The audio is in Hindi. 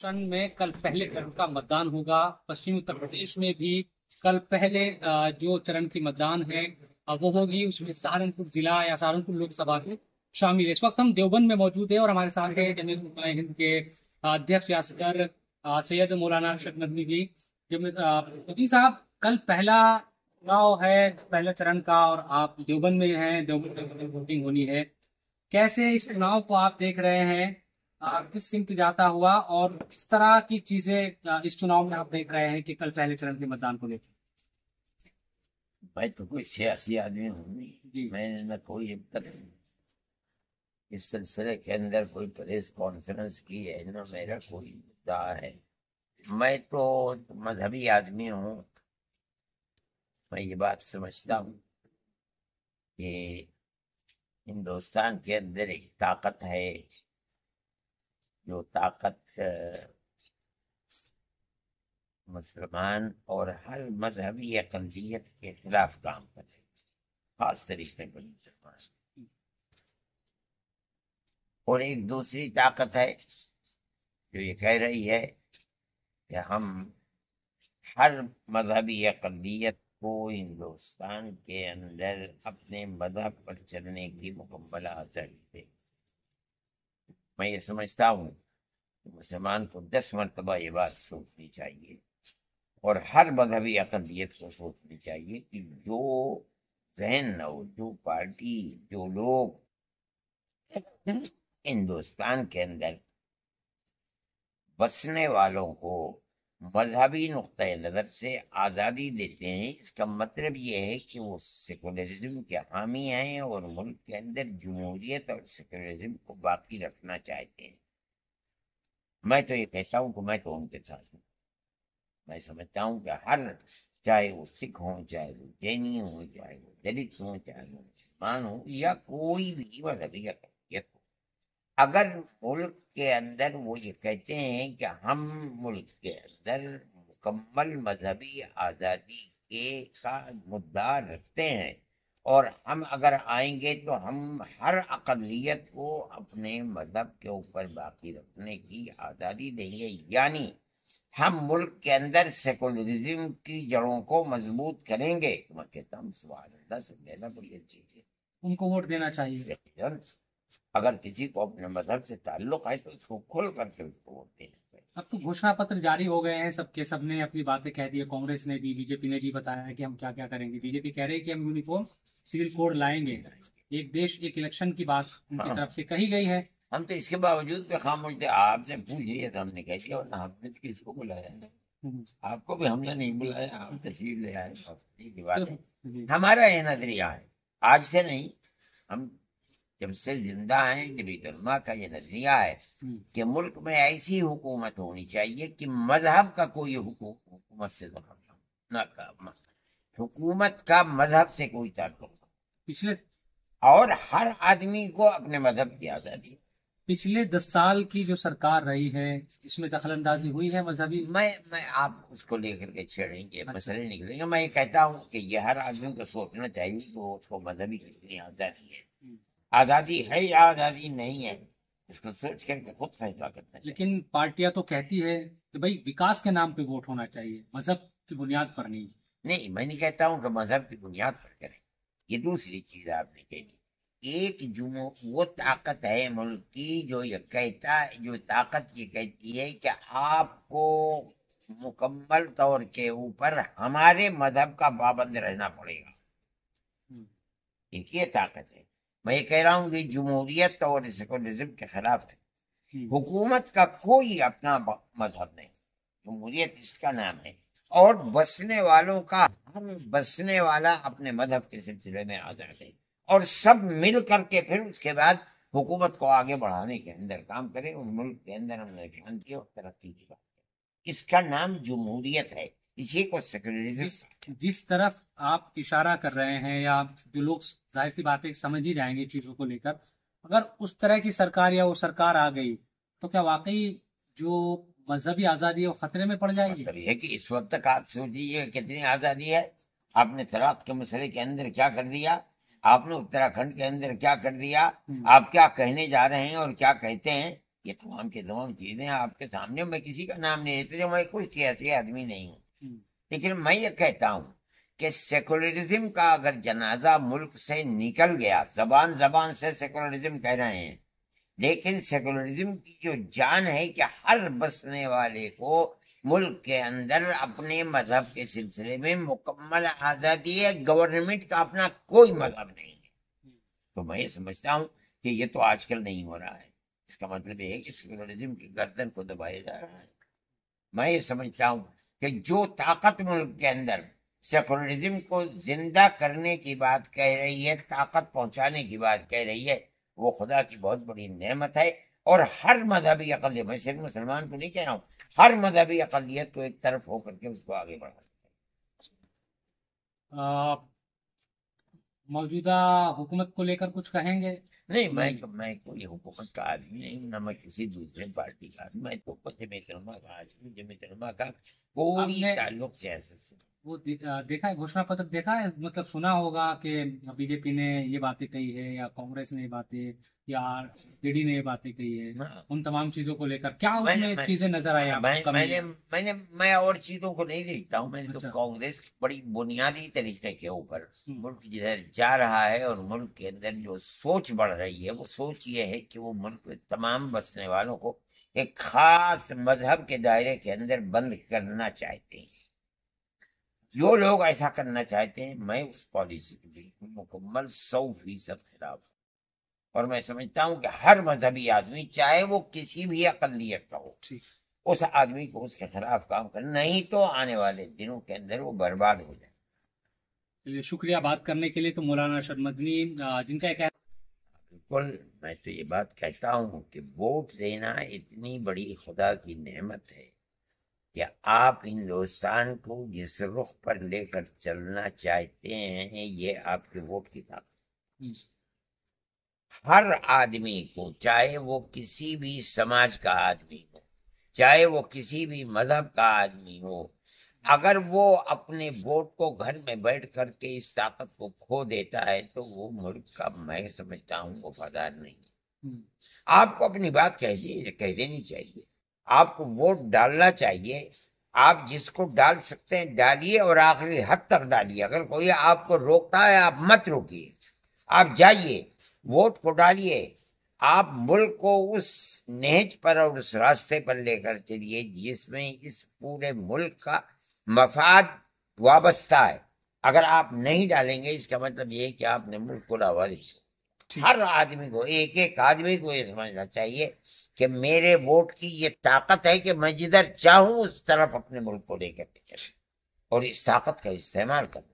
चरण में कल पहले चरण का मतदान होगा पश्चिमी उत्तर प्रदेश में भी कल पहले जो चरण की मतदान है वो होगी उसमें सहारनपुर जिला या सहारनपुर लोकसभा में शामिल है इस वक्त हम देवबंद में मौजूद है और हमारे साथ है जमीन हिंद के अध्यक्ष या सदर सैयद मौलाना शेख नदवी जी मोदी साहब कल पहला चुनाव है पहले चरण का और आप देवबंद में हैं देवबंद में वोटिंग होनी है कैसे इस चुनाव को आप देख रहे हैं अरविंद सिंह तो जाता हुआ और किस तरह की चीजें इस चुनाव में आप देख रहे हैं कि कल पहले चरण के मतदान को लेकर मैं तो कोई सियासी आदमी हूँ मैंने न कोई इस सिलसिले के अंदर कोई प्रेस कॉन्फ्रेंस की है न मेरा कोई मुद्दा है मैं तो मजहबी आदमी हूँ मैं ये बात समझता हूँ कि हिंदुस्तान के अंदर एक ताकत है जो ताकत मुसलमान और हर मजहबी अकलियत के खिलाफ काम करे खास तरीके पर मुसलमान और एक दूसरी ताकत है जो ये कह रही है कि हम हर मजहबी अकलियत को हिंदुस्तान के अंदर अपने मजहब पर चलने की मुकम्मल आज़ादी दें मैं ये समझता हूँ कि मुसलमान को दस मरतबा ये बात सोचनी चाहिए और हर मजहबी अकलियत को सोचनी चाहिए कि जो जहन न हो जो पार्टी जो लोग हिंदुस्तान के अंदर बसने वालों को मजहबी नुक़ नज़र से आज़ादी देते हैं इसका मतलब ये है कि वो सेकुलरिज्म के हामी हैं और मुल्क के अंदर जमहूरीत और सेकुलरिज्म को बाकी रखना चाहते हैं मैं तो ये कहता हूँ कि मैं तो उनके साथ हूँ मैं समझता हूँ कि हर चाहे वो सिख हों चाहे वो जैनी हों चाहे वो दलित हों चाहे वो मुसलमान हों या कोई भी मजहबी अगर मुल्क के अंदर वो ये कहते हैं कि हम मुल्क के अंदर मुकम्मल मजहबी आज़ादी के का मुद्दा रखते हैं और हम अगर आएंगे तो हम हर अकलीत को अपने मजहब के ऊपर बाकी रखने की आज़ादी देंगे यानी हम मुल्क के अंदर सेकुलरिज्म की जड़ों को मजबूत करेंगे मैं कहता हूँ सुबह मेरा बोलिए उनको वोट देना चाहिए अगर किसी को अपने मजहब से ताल्लुक है तो उसको खोल करके उसको वोट देना अब तो घोषणा पत्र जारी हो गए हैं सबके सबने अपनी बातें कह दी है कांग्रेस ने भी बीजेपी ने भी बताया कि हम क्या क्या करेंगे बीजेपी कह रही है कि हम यूनिफॉर्म सिविल कोड लाएंगे एक देश एक इलेक्शन की बात उनकी हाँ। तरफ से कही गई है हम तो इसके बावजूद भी खामोश थे आपने पूछ लिया था हमने कह दिया वरना आपने तो किसको बुलाया हम्म। आपको भी हमने नहीं बुलाया आप तस्वीर ले आए तो हमारा यह नजरिया है आज से नहीं हम जब से जिंदा है नबी दुल्मा का ये नजरिया है कि मुल्क में ऐसी हुकूमत होनी चाहिए कि मजहब का कोई हुकूमत से हुकूमत का मजहब से कोई ताल्लुक पिछले और हर आदमी को अपने मजहब की आजादी पिछले दस साल की जो सरकार रही है इसमें दखल अंदाजी हुई है मजहबी मैं मैं आप उसको लेकर के छेड़ेंगे मसले निकलेंगे मैं ये कहता हूँ कि यह हर आदमी को सोचना चाहिए कि उसको मजहबी कितनी आजादी है आजादी है या आजादी नहीं है इसको सोच करके खुद फैसला करते हैं लेकिन पार्टियां तो कहती है कि भाई विकास के नाम पे वोट होना चाहिए मजहब की बुनियाद पर नहीं नहीं मैं नहीं कहता हूँ कि मजहब की बुनियाद पर करें ये दूसरी चीज आपने दी एक जुमो वो ताकत है मुल्क की जो ये कहता जो ताकत ये कहती है कि आपको मुकम्मल तौर के ऊपर हमारे मजहब का पाबंद रहना पड़ेगा हम्म। एक ये ताकत है मैं ये कह रहा हूँ ये जमहूरियत और सेकुलरिज्म के खिलाफ है हुकूमत का कोई अपना मजहब नहीं जमहूरियत इसका नाम है और बसने वालों का हर बसने वाला अपने मजहब के सिलसिले में आजाद है और सब मिल करके फिर उसके बाद हुकूमत को आगे बढ़ाने के अंदर काम करें और मुल्क के अंदर हमने शांति और तरक्की की बात करें इसका नाम जमहूरियत है इसी को सेकुलरिज्म जिस तरफ आप इशारा कर रहे हैं या जो लोग जाहिर सी बातें समझ ही जाएंगे चीजों को लेकर अगर उस तरह की सरकार या वो सरकार आ गई तो क्या वाकई जो मजहबी आजादी है वो खतरे में पड़ जाएगी मतलब ये कि इस वक्त तक आप सोचिए कितनी आजादी है आपने तलाक के मसले के अंदर क्या कर दिया आपने उत्तराखंड के अंदर क्या कर दिया हम्म। आप क्या कहने जा रहे हैं और क्या कहते हैं ये तमाम के तमाम चीजें आपके सामने मैं किसी का नाम नहीं लेते मैं कोई ऐसे आदमी नहीं हूँ लेकिन मैं ये कहता हूँ कि सेकुलरिज्म का अगर जनाजा मुल्क से निकल गया जबान जबान से सेकुलरिज्म कह रहे हैं लेकिन सेकुलरिज्म की जो जान है कि हर बसने वाले को मुल्क के अंदर अपने मजहब के सिलसिले में मुकम्मल आज़ादी है गवर्नमेंट का अपना कोई मजहब नहीं है तो मैं ये समझता हूँ कि ये तो आजकल नहीं हो रहा है इसका मतलब ये है कि सेकुलरिज्म की गर्दन को दबाया जा रहा है मैं ये समझता हूँ कि जो ताकत मुल्क के अंदर सेकुलरिज्म को जिंदा करने की बात कह रही है ताकत पहुंचाने की बात कह रही है वो खुदा की बहुत बड़ी नेमत है और हर मजहबी अकलियत मैं सिर्फ मुसलमान को तो नहीं कह रहा हूँ हर मजहबी अकलियत को एक तरफ होकर के उसको आगे बढ़ा मौजूदा हुकूमत को लेकर कुछ कहेंगे नहीं मैं मैं कोई हुकूमत का आदमी नहीं ना मैं किसी दूसरे पार्टी का मैं तो जमे तलमा का आदमी जमे तलमा का कोई ताल्लुक सियासत से वो दे, आ, देखा है घोषणा पत्र देखा है मतलब सुना होगा कि बीजेपी ने ये बातें कही है या कांग्रेस ने ये बातें या आरजेडी ने ये बातें कही है उन तमाम चीजों को लेकर क्या उसमें चीजें नजर आई आपको मैंने मैंने मैं और चीजों को नहीं देखता हूँ मैंने तो अच्छा। तो कांग्रेस बड़ी बुनियादी तरीके के ऊपर हम्म। मुल्क जिधर जा रहा है और मुल्क के अंदर जो सोच बढ़ रही है वो सोच ये है कि वो मुल्क के तमाम बसने वालों को एक खास मजहब के दायरे के अंदर बंद करना चाहते हैं जो लोग ऐसा करना चाहते हैं मैं उस पॉलिसी के बिल्कुल मुकम्मल सौ फीसद खिलाफ हूँ और मैं समझता हूँ कि हर मजहबी आदमी चाहे वो किसी भी अकलियत का हो उस आदमी को उसके खिलाफ काम करना नहीं तो आने वाले दिनों के अंदर वो बर्बाद हो जाए चलिए शुक्रिया बात करने के लिए तो मौलाना अरशद मदनी जिनका एक बिल्कुल मैं तो ये बात कहता हूँ कि वोट देना इतनी बड़ी खुदा की नेमत है कि आप हिंदुस्तान को जिस रुख पर लेकर चलना चाहते हैं ये आपके वो किताब हर आदमी को चाहे वो किसी भी समाज का आदमी हो चाहे वो किसी भी मजहब का आदमी हो अगर वो अपने वोट को घर में बैठ करके इस ताकत को खो देता है तो वो मुल्क का मैं समझता हूँ वफादार नहीं हम्म। आपको अपनी बात कह दी कह देनी चाहिए आपको वोट डालना चाहिए आप जिसको डाल सकते हैं डालिए और आखिरी हद तक डालिए अगर कोई आपको रोकता है आप मत रोकिए आप जाइए वोट को डालिए आप मुल्क को उस नहज पर और उस रास्ते पर लेकर चलिए जिसमें इस पूरे मुल्क का मफाद वाबस्ता है अगर आप नहीं डालेंगे इसका मतलब ये है कि आपने मुल्क को लावारिश हर आदमी को एक एक आदमी को ये समझना चाहिए कि मेरे वोट की ये ताकत है कि मैं जिधर चाहूं उस तरफ अपने मुल्क को लेकर के और इस ताकत का इस्तेमाल करना